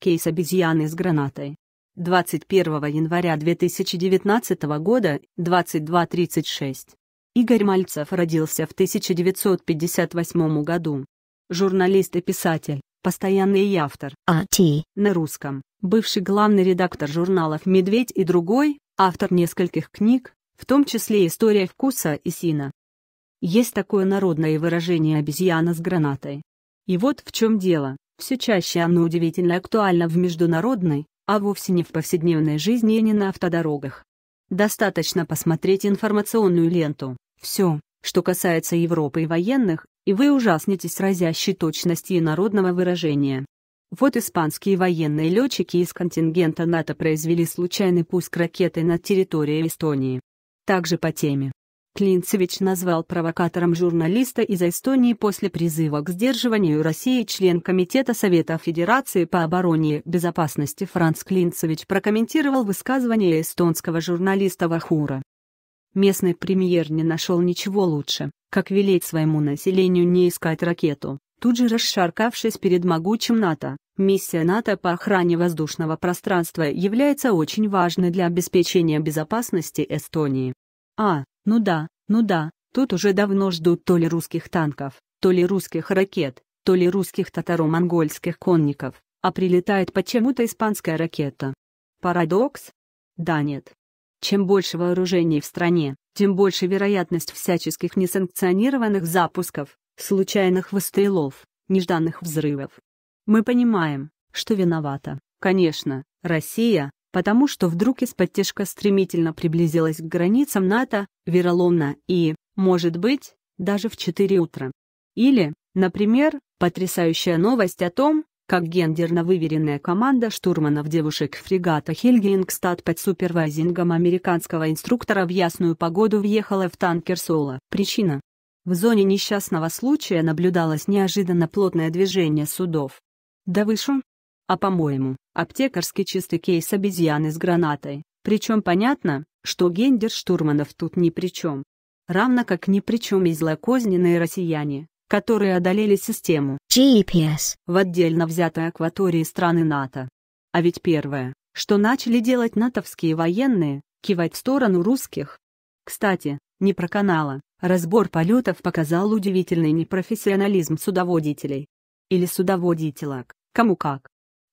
Кейс обезьяны с гранатой. 21 января 2019 года, 22.36. Игорь Мальцев родился в 1958 году. Журналист и писатель, постоянный автор А.Т. на русском, бывший главный редактор журналов «Медведь» и другой, автор нескольких книг, в том числе «История вкуса» и «Сина». Есть такое народное выражение «обезьяна с гранатой». И вот в чем дело. Все чаще оно удивительно актуально в международной, а вовсе не в повседневной жизни и не на автодорогах. Достаточно посмотреть информационную ленту. Все, что касается Европы и военных, и вы ужаснетесь разящей точности и народного выражения. Вот испанские военные летчики из контингента НАТО произвели случайный пуск ракеты над территорией Эстонии. Также по теме. Клинцевич назвал провокатором журналиста из Эстонии после призыва к сдерживанию России член Комитета Совета Федерации по обороне и безопасности Франц Клинцевич прокомментировал высказывание эстонского журналиста Вахура. Местный премьер не нашел ничего лучше, как велеть своему населению не искать ракету, тут же расшаркавшись перед могучим НАТО. Миссия НАТО по охране воздушного пространства является очень важной для обеспечения безопасности Эстонии. А. Ну да, ну да, тут уже давно ждут то ли русских танков, то ли русских ракет, то ли русских татаро-монгольских конников, а прилетает почему-то испанская ракета. Парадокс? Да нет. Чем больше вооружений в стране, тем больше вероятность всяческих несанкционированных запусков, случайных выстрелов, нежданных взрывов. Мы понимаем, что виновата, конечно, Россия, потому что вдруг из-под тяжка стремительно приблизилась к границам НАТО, вероломно и, может быть, даже в 4 утра. Или, например, потрясающая новость о том, как гендерно выверенная команда штурманов девушек фрегата Хельгингстад под супервайзингом американского инструктора в ясную погоду въехала в танкер Соло. Причина. В зоне несчастного случая наблюдалось неожиданно плотное движение судов. «Да вы шо?» а по-моему, аптекарский чистый кейс обезьяны с гранатой. Причем понятно, что гендер штурманов тут ни при чем. Равно как ни при чем и злокозненные россияне, которые одолели систему GPS в отдельно взятой акватории страны НАТО. А ведь первое, что начали делать натовские военные, кивать в сторону русских. Кстати, не про канала, разбор полетов показал удивительный непрофессионализм судоводителей. Или судоводителок, кому как.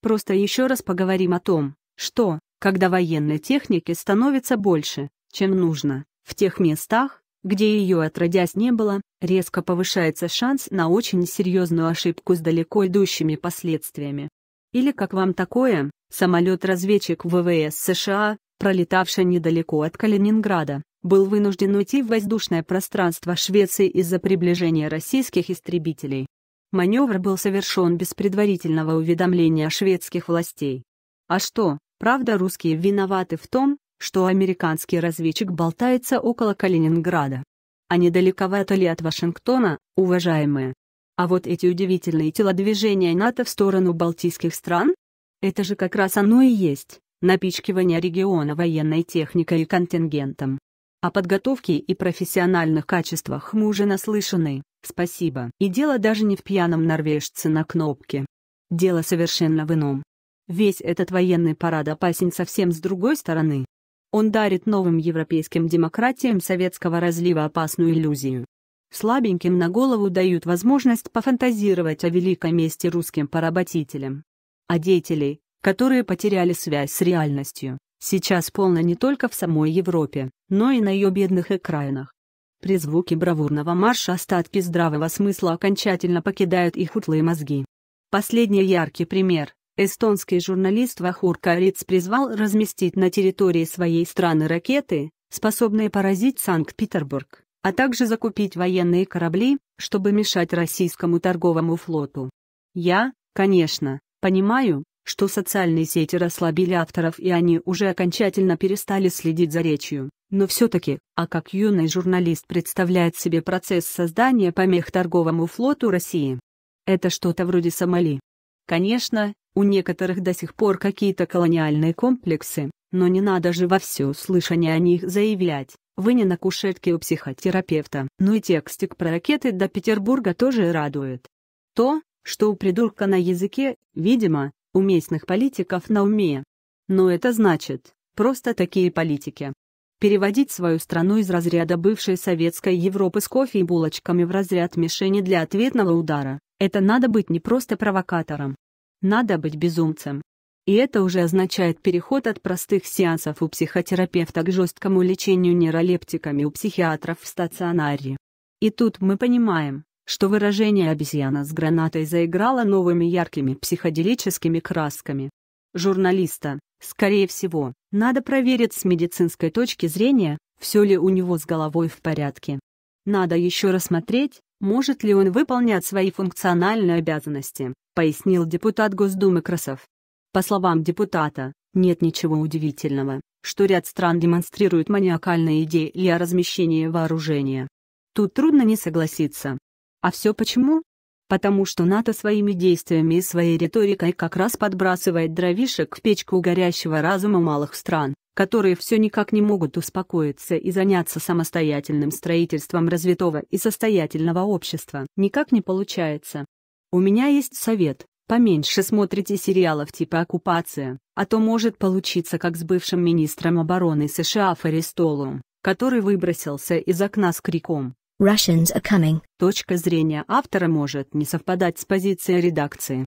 Просто еще раз поговорим о том, что, когда военной техники становится больше, чем нужно, в тех местах, где ее отродясь не было, резко повышается шанс на очень серьезную ошибку с далеко идущими последствиями. Или как вам такое, самолет-разведчик ВВС США, пролетавший недалеко от Калининграда, был вынужден уйти в воздушное пространство Швеции из-за приближения российских истребителей. Маневр был совершен без предварительного уведомления шведских властей. А что, правда русские виноваты в том, что американский разведчик болтается около Калининграда? А недалековато ли от Вашингтона, уважаемые? А вот эти удивительные телодвижения НАТО в сторону балтийских стран? Это же как раз оно и есть, напичкивание региона военной техникой и контингентом. О подготовке и профессиональных качествах мы уже наслышаны, спасибо. И дело даже не в пьяном норвежце на кнопке. Дело совершенно в ином. Весь этот военный парад опасен совсем с другой стороны. Он дарит новым европейским демократиям советского разлива опасную иллюзию. Слабеньким на голову дают возможность пофантазировать о великом месте русским поработителям. А деятелей, которые потеряли связь с реальностью, сейчас полна не только в самой Европе, но и на ее бедных окраинах. При звуке бравурного марша остатки здравого смысла окончательно покидают их утлые мозги. Последний яркий пример. Эстонский журналист Вахур Кариц призвал разместить на территории своей страны ракеты, способные поразить Санкт-Петербург, а также закупить военные корабли, чтобы мешать российскому торговому флоту. Я, конечно, понимаю, что социальные сети расслабили авторов и они уже окончательно перестали следить за речью. Но все-таки, а как юный журналист представляет себе процесс создания помех торговому флоту России? Это что-то вроде Сомали. Конечно, у некоторых до сих пор какие-то колониальные комплексы, но не надо же во все слышание о них заявлять. Вы не на кушетке у психотерапевта. Ну и текстик про ракеты до Петербурга тоже радует. То, что у придурка на языке, видимо, у местных политиков на уме. Но это значит, просто такие политики. Переводить свою страну из разряда бывшей советской Европы с кофе и булочками в разряд мишени для ответного удара – это надо быть не просто провокатором. Надо быть безумцем. И это уже означает переход от простых сеансов у психотерапевта к жесткому лечению нейролептиками у психиатров в стационаре. И тут мы понимаем, что выражение «обезьяна с гранатой» заиграло новыми яркими психоделическими красками. Журналиста, скорее всего, надо проверить с медицинской точки зрения, все ли у него с головой в порядке. Надо еще рассмотреть, может ли он выполнять свои функциональные обязанности, пояснил депутат Госдумы Красов. По словам депутата, нет ничего удивительного, что ряд стран демонстрируют маниакальные идеи о размещении вооружения. Тут трудно не согласиться. А все почему? Потому что НАТО своими действиями и своей риторикой как раз подбрасывает дровишек в печку горящего разума малых стран, которые все никак не могут успокоиться и заняться самостоятельным строительством развитого и состоятельного общества. Никак не получается. У меня есть совет. Поменьше смотрите сериалов типа «Оккупация», а то может получиться как с бывшим министром обороны США Фаристолу, который выбросился из окна с криком Russians are coming. Точка зрения автора может не совпадать с позицией редакции.